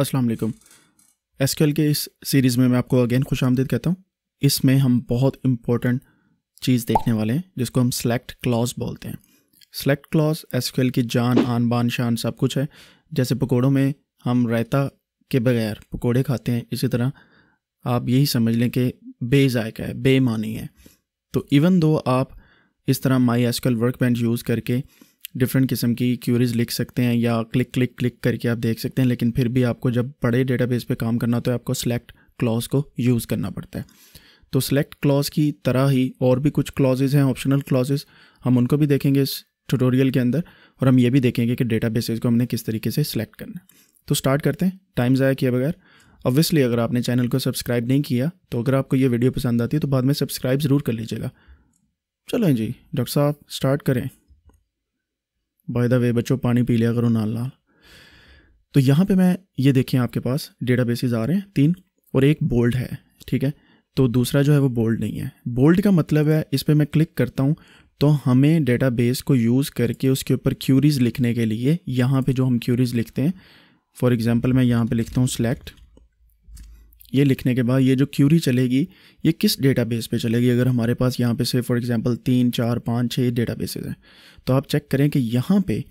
अस्सलाम वालेकुम एसक्यूएल के इस सीरीज़ में मैं आपको अगेन खुश आमदीद कहता हूँ इसमें हम बहुत इम्पोर्टेंट चीज़ देखने वाले हैं जिसको हम सेलेक्ट क्लॉज बोलते हैं सेलेक्ट क्लॉज एसक्यूएल की जान आन बान शान सब कुछ है जैसे पकौड़ों में हम रायता के बगैर पकौड़े खाते हैं इसी तरह आप यही समझ लें कि बेजायका है बेमानी है तो इवन दो आप इस तरह MySQL workbench use करके डिफरेंट किस्म की क्यूरीज लिख सकते हैं या क्लिक क्लिक क्लिक करके आप देख सकते हैं लेकिन फिर भी आपको जब बड़े डेटाबेस पे काम करना तो आपको सेलेक्ट क्लॉज को यूज़ करना पड़ता है तो सेलेक्ट क्लॉज की तरह ही और भी कुछ क्लॉजेज़ हैं ऑप्शनल क्लॉजेज़ हम उनको भी देखेंगे इस ट्यूटोरियल के अंदर और हम ये भी देखेंगे कि डेटा को हमने किस तरीके से सिलेक्ट करना है तो स्टार्ट करते हैं टाइम ज़ाया किए बगैर ऑब्वियसली अगर आपने चैनल को सब्सक्राइब नहीं किया तो अगर आपको ये वीडियो पसंद आती है तो बाद में सब्सक्राइब ज़रूर कर लीजिएगा चलें जी डॉक्टर साहब स्टार्ट करें बाय द वे बच्चों पानी पी लिया करो नाल नाल तो यहाँ पे मैं ये देखें आपके पास डेटा आ रहे हैं तीन और एक बोल्ड है ठीक है तो दूसरा जो है वो बोल्ड नहीं है बोल्ड का मतलब है इस पर मैं क्लिक करता हूँ तो हमें डेटाबेस को यूज़ करके उसके ऊपर क्यूरीज़ लिखने के लिए यहाँ पे जो हम क्यूरीज़ लिखते हैं फॉर एग्ज़ाम्पल मैं यहाँ पे लिखता हूँ सेलेक्ट ये लिखने के बाद ये जो क्यूरी चलेगी ये किस डेटाबेस पे चलेगी अगर हमारे पास यहाँ पे से फॉर एग्जांपल तीन चार पाँच छः डेटाबेसेस हैं तो आप चेक करें कि यहाँ पे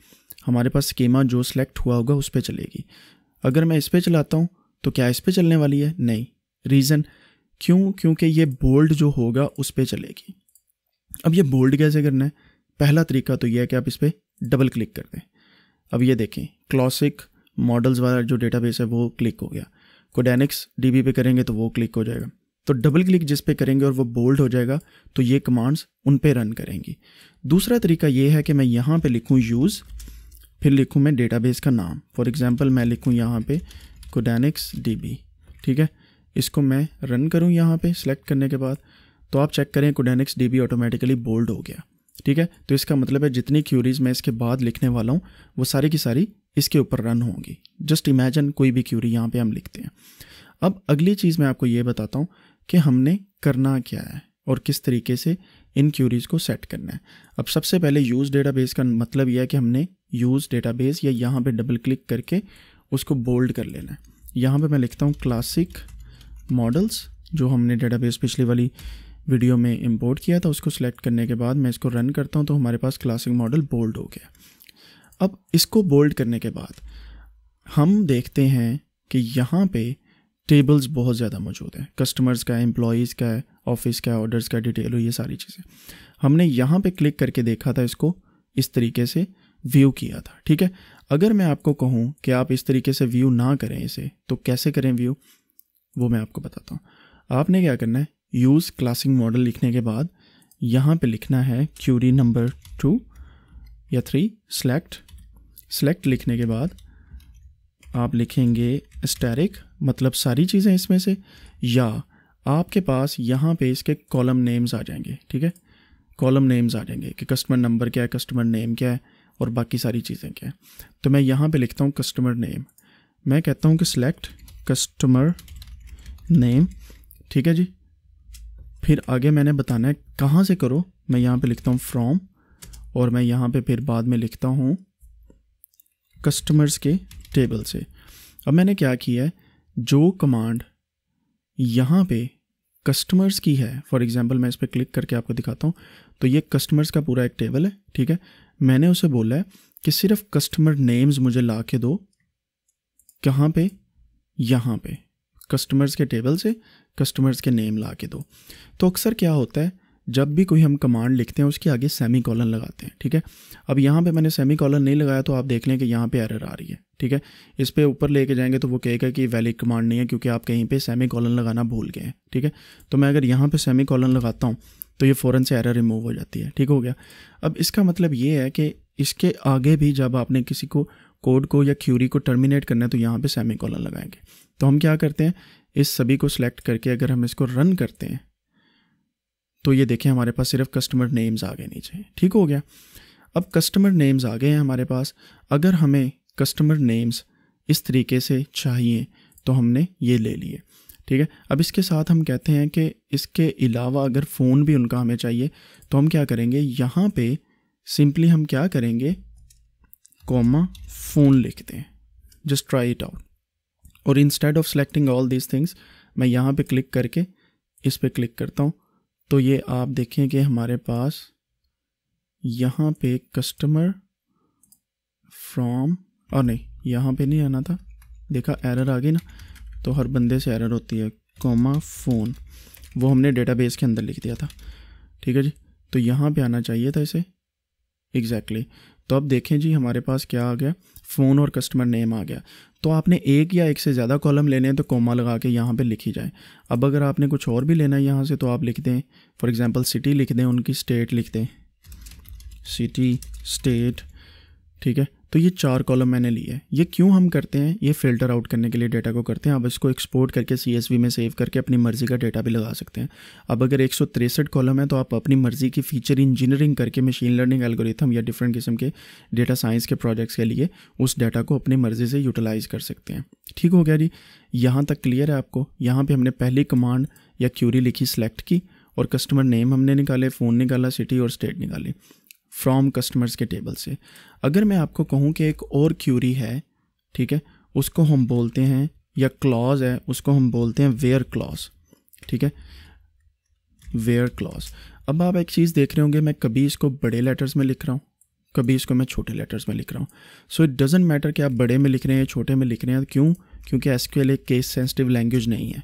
हमारे पास स्कीमा जो सिलेक्ट हुआ होगा उस पर चलेगी अगर मैं इस पर चलाता हूँ तो क्या इस पर चलने वाली है नहीं रीज़न क्यों क्योंकि ये बोल्ड जो होगा उस पर चलेगी अब ये बोल्ड कैसे करना है पहला तरीका तो यह है कि आप इस पर डबल क्लिक कर दें अब ये देखें क्लासिक मॉडल्स वाला जो डेटाबेस है वो क्लिक हो गया कोडेनिक्स डी पे करेंगे तो वो क्लिक हो जाएगा तो डबल क्लिक जिस पे करेंगे और वो बोल्ड हो जाएगा तो ये कमांड्स उन पे रन करेंगी दूसरा तरीका ये है कि मैं यहाँ पे लिखूँ यूज़ फिर लिखूँ मैं डेटाबेस का नाम फॉर एग्ज़ाम्पल मैं लिखूँ यहाँ पे कोडेनिक्स डीबी ठीक है इसको मैं रन करूँ यहाँ पे सिलेक्ट करने के बाद तो आप चेक करें कोडेनिक्स डीबी ऑटोमेटिकली बोल्ड हो गया ठीक है तो इसका मतलब है जितनी क्यूरीज मैं इसके बाद लिखने वाला हूँ वो सारी की सारी इसके ऊपर रन होंगी जस्ट इमेजन कोई भी क्यूरी यहाँ पे हम लिखते हैं अब अगली चीज़ मैं आपको ये बताता हूँ कि हमने करना क्या है और किस तरीके से इन क्यूरीज़ को सेट करना है अब सबसे पहले यूज़ डेटाबेस का मतलब यह है कि हमने यूज़ डेटाबेस या यहाँ पे डबल क्लिक करके उसको बोल्ड कर लेना है यहाँ पे मैं लिखता हूँ क्लासिक मॉडल्स जो हमने डेटाबेस पिछली वाली वीडियो में इंपोर्ट किया था उसको सिलेक्ट करने के बाद मैं इसको रन करता हूँ तो हमारे पास क्लासिक मॉडल बोल्ड हो गया अब इसको बोल्ड करने के बाद हम देखते हैं कि यहाँ पे टेबल्स बहुत ज़्यादा मौजूद हैं कस्टमर्स का एम्प्लॉज़ का ऑफिस का ऑर्डर्स का डिटेल ये सारी चीज़ें हमने यहाँ पे क्लिक करके देखा था इसको इस तरीके से व्यू किया था ठीक है अगर मैं आपको कहूँ कि आप इस तरीके से व्यू ना करें इसे तो कैसे करें व्यू वो मैं आपको बताता हूँ आपने क्या करना है यूज़ क्लासिंग मॉडल लिखने के बाद यहाँ पर लिखना है क्यूरी नंबर टू या थ्री सेलेक्ट सेलेक्ट लिखने के बाद आप लिखेंगे स्टैरिक मतलब सारी चीज़ें इसमें से या आपके पास यहाँ पे इसके कॉलम नेम्स आ जाएंगे ठीक है कॉलम नेम्स आ जाएंगे कि कस्टमर नंबर क्या है कस्टमर नेम क्या है और बाकी सारी चीज़ें क्या है तो मैं यहाँ पे लिखता हूँ कस्टमर नेम मैं कहता हूँ कि सिलेक्ट कस्टमर नेम ठीक है जी फिर आगे मैंने बताना है कहाँ से करो मैं यहाँ पे लिखता हूँ फ्रॉम और मैं यहाँ पे फिर बाद में लिखता हूँ कस्टमर्स के टेबल से अब मैंने क्या किया है जो कमांड यहाँ पे कस्टमर्स की है फॉर एग्जांपल मैं इस पर क्लिक करके आपको दिखाता हूँ तो ये कस्टमर्स का पूरा एक टेबल है ठीक है मैंने उसे बोला है कि सिर्फ कस्टमर नेम्स मुझे ला के दो कहाँ पे यहाँ पे कस्टमर्स के टेबल से कस्टमर्स के नेम ला के दो तो अक्सर क्या होता है जब भी कोई हम कमांड लिखते हैं उसके आगे सेमी कॉलन लगाते हैं ठीक है अब यहाँ पे मैंने सेमी कॉलन नहीं लगाया तो आप देख लें कि यहाँ पे एरर आ रही है ठीक है इस पर ऊपर लेके जाएंगे तो वो कहेगा कि वैलिड कमांड नहीं है क्योंकि आप कहीं पे सेमी कॉलन लगाना भूल गए हैं ठीक है तो मैं अगर यहाँ पर सेमी कॉलन लगाता हूँ तो ये फ़ौरन से एरर रिमूव हो जाती है ठीक हो गया अब इसका मतलब ये है कि इसके आगे भी जब आपने किसी को कोड को या क्यूरी को टर्मिनेट करना है तो यहाँ पर सेमी कॉलन लगाएंगे तो हम क्या करते हैं इस सभी को सिलेक्ट करके अगर हम इसको रन करते हैं तो ये देखें हमारे पास सिर्फ कस्टमर नेम्स आ गए नीचे ठीक हो गया अब कस्टमर नेम्स आ गए हैं हमारे पास अगर हमें कस्टमर नेम्स इस तरीके से चाहिए तो हमने ये ले लिए ठीक है अब इसके साथ हम कहते हैं कि इसके अलावा अगर फ़ोन भी उनका हमें चाहिए तो हम क्या करेंगे यहाँ पे सिंपली हम क्या करेंगे कॉमा फ़ोन लिखते हैं जस्ट ट्राई इट आउट और instead of selecting all these things मैं यहाँ पे क्लिक करके इस पर क्लिक करता हूँ तो ये आप देखें कि हमारे पास यहाँ पे कस्टमर फ्रॉम और नहीं यहाँ पे नहीं आना था देखा एरर आ गई ना तो हर बंदे से एरर होती है कॉमा फ़ोन वो हमने डेटाबेस के अंदर लिख दिया था ठीक है जी तो यहाँ पे आना चाहिए था इसे एग्जैक्टली exactly. तो अब देखें जी हमारे पास क्या आ गया फ़ोन और कस्टमर नेम आ गया तो आपने एक या एक से ज़्यादा कॉलम लेने हैं तो कोमा लगा के यहाँ पे लिखी जाए अब अगर आपने कुछ और भी लेना है यहाँ से तो आप लिख दें फॉर एग्ज़ाम्पल सिटी लिख दें उनकी स्टेट लिख दें सिटी स्टेट ठीक है तो ये चार कॉलम मैंने लिए है ये क्यों हम करते हैं ये फिल्टर आउट करने के लिए डेटा को करते हैं आप इसको एक्सपोर्ट करके सी में सेव करके अपनी मर्ज़ी का डेटा भी लगा सकते हैं अब अगर एक कॉलम है तो आप अपनी मर्ज़ी की फीचर इंजीनियरिंग करके मशीन लर्निंग एल्गोरिथम या डिफरेंट किस्म के डेटा साइंस के प्रोजेक्ट्स के लिए उस डेटा को अपनी मर्ज़ी से यूटिलाइज़ कर सकते हैं ठीक हो गया जी यहाँ तक क्लियर है आपको यहाँ पर हमने पहली कमांड या क्यूरी लिखी सेलेक्ट की और कस्टमर नेम हमने निकाले फ़ोन निकाला सिटी और स्टेट निकाली फ्रॉम कस्टमर्स के टेबल से अगर मैं आपको कहूँ कि एक और क्यूरी है ठीक है उसको हम बोलते हैं या क्लॉज है उसको हम बोलते हैं वेयर क्लॉज ठीक है वेयर क्लॉज अब आप एक चीज़ देख रहे होंगे मैं कभी इसको बड़े लेटर्स में लिख रहा हूँ कभी इसको मैं छोटे लेटर्स में लिख रहा हूँ सो इट डजेंट मैटर कि आप बड़े में लिख रहे हैं छोटे में लिख रहे हैं क्यों क्योंकि एस एक केस सेंसिटिव लैंग्वेज नहीं है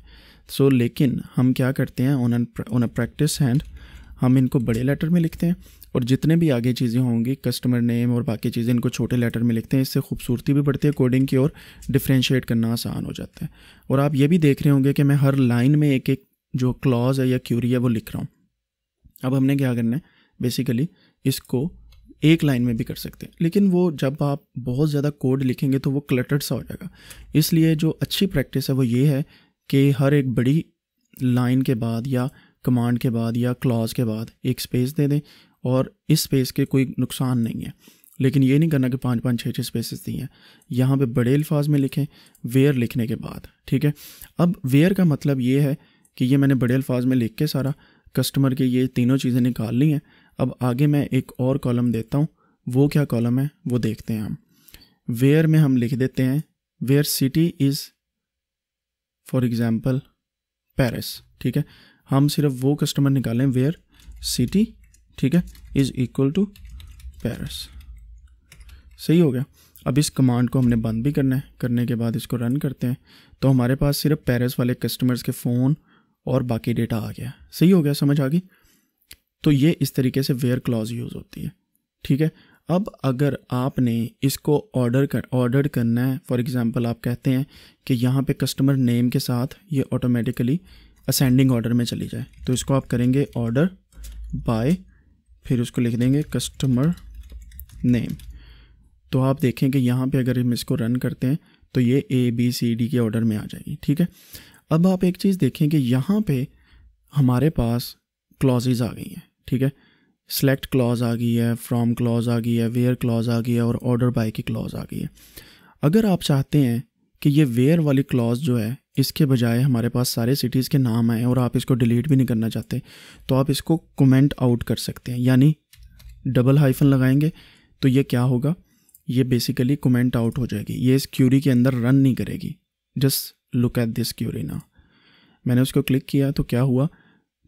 सो so, लेकिन हम क्या करते हैं on on a practice hand हम इनको बड़े लेटर में लिखते हैं और जितने भी आगे चीज़ें होंगी कस्टमर नेम और बाकी चीज़ें इनको छोटे लेटर में लिखते हैं इससे खूबसूरती भी बढ़ती है कोडिंग की और डिफ्रेंशिएट करना आसान हो जाता है और आप ये भी देख रहे होंगे कि मैं हर लाइन में एक एक जो क्लॉज है या क्यूरी है वो लिख रहा हूँ अब हमने क्या करना है बेसिकली इसको एक लाइन में भी कर सकते हैं लेकिन वो जब आप बहुत ज़्यादा कोड लिखेंगे तो वो क्लटर्ड सा हो जाएगा इसलिए जो अच्छी प्रैक्टिस है वो ये है कि हर एक बड़ी लाइन के बाद या कमांड के बाद या क्लॉज के बाद एक स्पेस दे दें और इस स्पेस के कोई नुकसान नहीं है लेकिन ये नहीं करना कि पाँच पाँच छः छः स्पेसेस दी हैं यहाँ पे बड़े अल्फाज में लिखें वेयर लिखने के बाद ठीक है अब वेयर का मतलब ये है कि ये मैंने बड़े अल्फाज में लिख के सारा कस्टमर के ये तीनों चीज़ें निकाल ली हैं अब आगे मैं एक और कॉलम देता हूँ वो क्या कॉलम है वो देखते हैं हम वेयर में हम लिख देते हैं where city is for example Paris ठीक है हम सिर्फ वो कस्टमर निकालें वेयर सिटी ठीक है इज़ इक्वल टू पेरिस सही हो गया अब इस कमांड को हमने बंद भी करना है करने के बाद इसको रन करते हैं तो हमारे पास सिर्फ पेरिस वाले कस्टमर्स के फ़ोन और बाकी डेटा आ गया सही हो गया समझ आ गई तो ये इस तरीके से वेयर क्लॉज यूज़ होती है ठीक है अब अगर आपने इसको ऑर्डर कर ऑर्डर करना है फॉर एग्ज़ाम्पल आप कहते हैं कि यहाँ पे कस्टमर नेम के साथ ये ऑटोमेटिकली असेंडिंग ऑर्डर में चली जाए तो इसको आप करेंगे ऑर्डर बाय फिर उसको लिख देंगे कस्टमर नेम तो आप देखें कि यहाँ पे अगर हम इसको रन करते हैं तो ये ए बी सी डी के ऑर्डर में आ जाएगी ठीक है अब आप एक चीज़ देखें कि यहाँ पे हमारे पास क्लॉजेज आ गई हैं ठीक है सेलेक्ट क्लॉज आ गई है फ्रॉम क्लॉज आ गई है वेयर क्लॉज आ गई है और ऑर्डर बाय की क्लॉज आ गई है अगर आप चाहते हैं कि ये वेयर वाली क्लॉज जो है इसके बजाय हमारे पास सारे सिटीज़ के नाम आए और आप इसको डिलीट भी नहीं करना चाहते तो आप इसको कमेंट आउट कर सकते हैं यानी डबल हाइफन लगाएंगे तो ये क्या होगा ये बेसिकली कमेंट आउट हो जाएगी ये इस क्यूरी के अंदर रन नहीं करेगी just look at this query ना मैंने उसको क्लिक किया तो क्या हुआ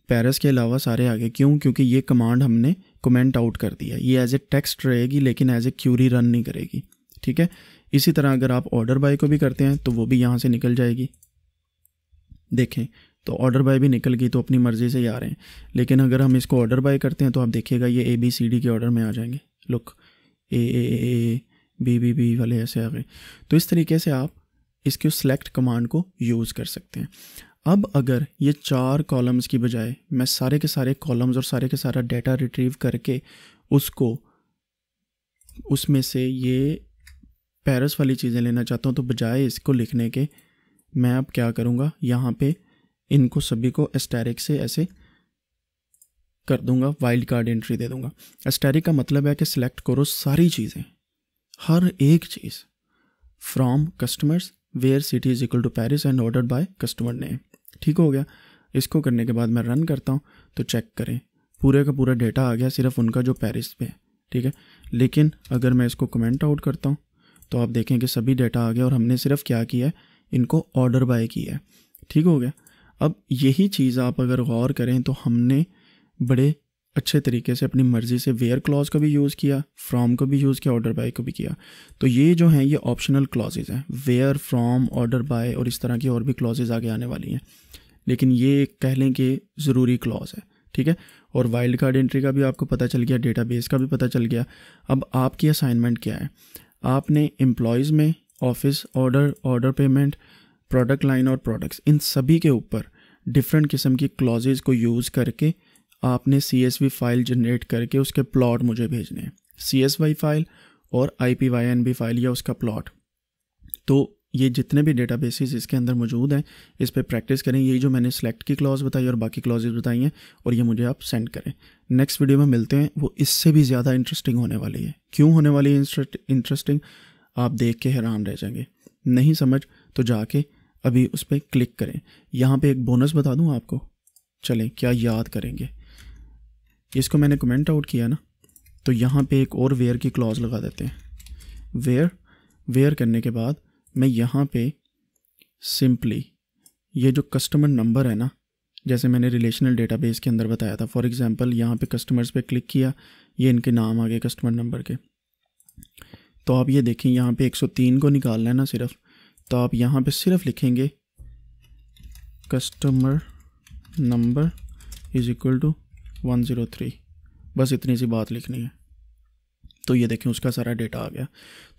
पैरस के अलावा सारे आ गए क्यों क्योंकि ये कमांड हमने कमेंट आउट कर दिया ये एज ए टेक्स्ट रहेगी लेकिन एज ए क्यूरी रन नहीं करेगी ठीक है इसी तरह अगर आप ऑर्डर बाय को भी करते हैं तो वो भी यहाँ से निकल जाएगी देखें तो ऑर्डर बाय भी निकल गई तो अपनी मर्ज़ी से ही आ रहे हैं लेकिन अगर हम इसको ऑर्डर बाय करते हैं तो आप देखिएगा ये ए बी सी डी के ऑर्डर में आ जाएंगे look A A A A B B B वाले ऐसे आ गए तो इस तरीके से आप इसके सेलेक्ट कमांड को यूज़ कर सकते हैं अब अगर ये चार कॉलम्स की बजाय मैं सारे के सारे कॉलम्स और सारे के सारा डाटा रिट्रीव करके उसको उसमें से ये पेरिस वाली चीज़ें लेना चाहता हूँ तो बजाय इसको लिखने के मैं अब क्या करूँगा यहाँ पे इनको सभी को एस्टेरिक से ऐसे कर दूँगा वाइल्ड कार्ड एंट्री दे दूँगा एस्टेरिक का मतलब है कि सिलेक्ट करो सारी चीज़ें हर एक चीज़ from customers where city is equal to Paris and order by customer name ठीक हो गया इसको करने के बाद मैं रन करता हूँ तो चेक करें पूरे का पूरा डेटा आ गया सिर्फ उनका जो पेरिस पे है ठीक है लेकिन अगर मैं इसको कमेंट आउट करता हूँ तो आप देखें कि सभी डेटा आ गया और हमने सिर्फ क्या किया है इनको ऑर्डर बाय किया है ठीक हो गया अब यही चीज़ आप अगर गौर करें तो हमने बड़े अच्छे तरीके से अपनी मर्ज़ी से वेयर क्लॉज का भी यूज़ किया फ्रॉम को भी यूज़ किया ऑर्डर बाय को भी किया तो ये जो हैं ये ऑप्शनल क्लॉजेज़ हैं वेयर फ्रॉम ऑर्डर बाय और इस तरह की और भी क्लॉजेज़ आगे आने वाली हैं लेकिन ये कह लें कि ज़रूरी क्लॉज है ठीक है और वाइल्ड कार्ड एंट्री का भी आपको पता चल गया डेटाबेस का भी पता चल गया अब आपकी असाइनमेंट क्या है आपने एम्प्लॉयज़ में office order order payment product line और प्रोडक्ट्स इन सभी के ऊपर डिफरेंट किस्म की क्लॉजेज को यूज़ करके आपने सी फाइल जनरेट करके उसके प्लॉट मुझे भेजने हैं सी फाइल और I P Y N B file या उसका प्लॉट तो ये जितने भी डेटा बेसिस इसके अंदर मौजूद हैं इस पर प्रैक्टिस करें यही जो मैंने सेलेक्ट की क्लॉज बताई और बाकी क्लॉजेज बताई हैं और ये मुझे आप सेंड करें नेक्स्ट वीडियो में मिलते हैं वो इससे भी ज़्यादा इंटरेस्टिंग होने वाली है क्यों होने वाली है इंटरेस्टिंग आप देख के हैरान रह जाएंगे नहीं समझ तो जाके अभी उस पर क्लिक करें यहाँ पर एक बोनस बता दूँ आपको चलें क्या याद करेंगे इसको मैंने कमेंट आउट किया ना तो यहाँ पे एक और वेयर की क्लॉज लगा देते हैं वेयर वेयर करने के बाद मैं यहाँ पे सिंपली ये जो कस्टमर नंबर है ना जैसे मैंने रिलेशनल डेटाबेस के अंदर बताया था फॉर एग्जांपल यहाँ पे कस्टमर्स पे क्लिक किया ये इनके नाम आ गए कस्टमर नंबर के तो आप ये देखें यहाँ पे 103 को निकालना है ना सिर्फ तो आप यहाँ पे सिर्फ लिखेंगे customer number is equal to one zero three बस इतनी सी बात लिखनी है तो ये देखें उसका सारा डेटा आ गया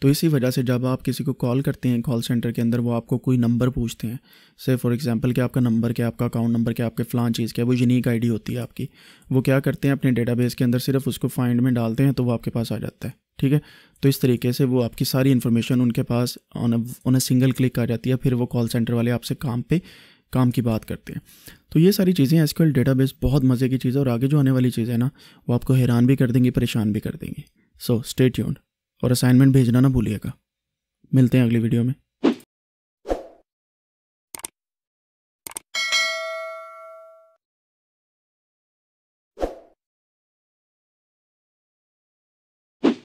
तो इसी वजह से जब आप किसी को कॉल करते हैं कॉल सेंटर के अंदर वो आपको कोई नंबर पूछते हैं से फॉर एग्जांपल कि आपका नंबर क्या आपका अकाउंट नंबर क्या आपके फ़लान चीज़ क्या वो यूनिक आईडी होती है आपकी वो क्या करते हैं अपने डेटाबेस के अंदर सिर्फ उसको फाइंड में डालते हैं तो वो आपके पास आ जाता है ठीक है तो इस तरीके से वो आपकी सारी इन्फॉर्मेशन उनके पास ऑन सिंगल क्लिक आ जाती है फिर वो कॉल सेंटर वाले आपसे काम पर काम की बात करते हैं तो ये सारी चीज़ें एसक्यूएल डेटाबेस बहुत मज़े की चीज़ है और आगे जो आने वाली चीज़ है ना वो आपको हैरान भी कर देंगी परेशान भी कर देंगी सो स्टे ट्यून्ड और असाइनमेंट भेजना ना भूलिएगा मिलते हैं अगली वीडियो में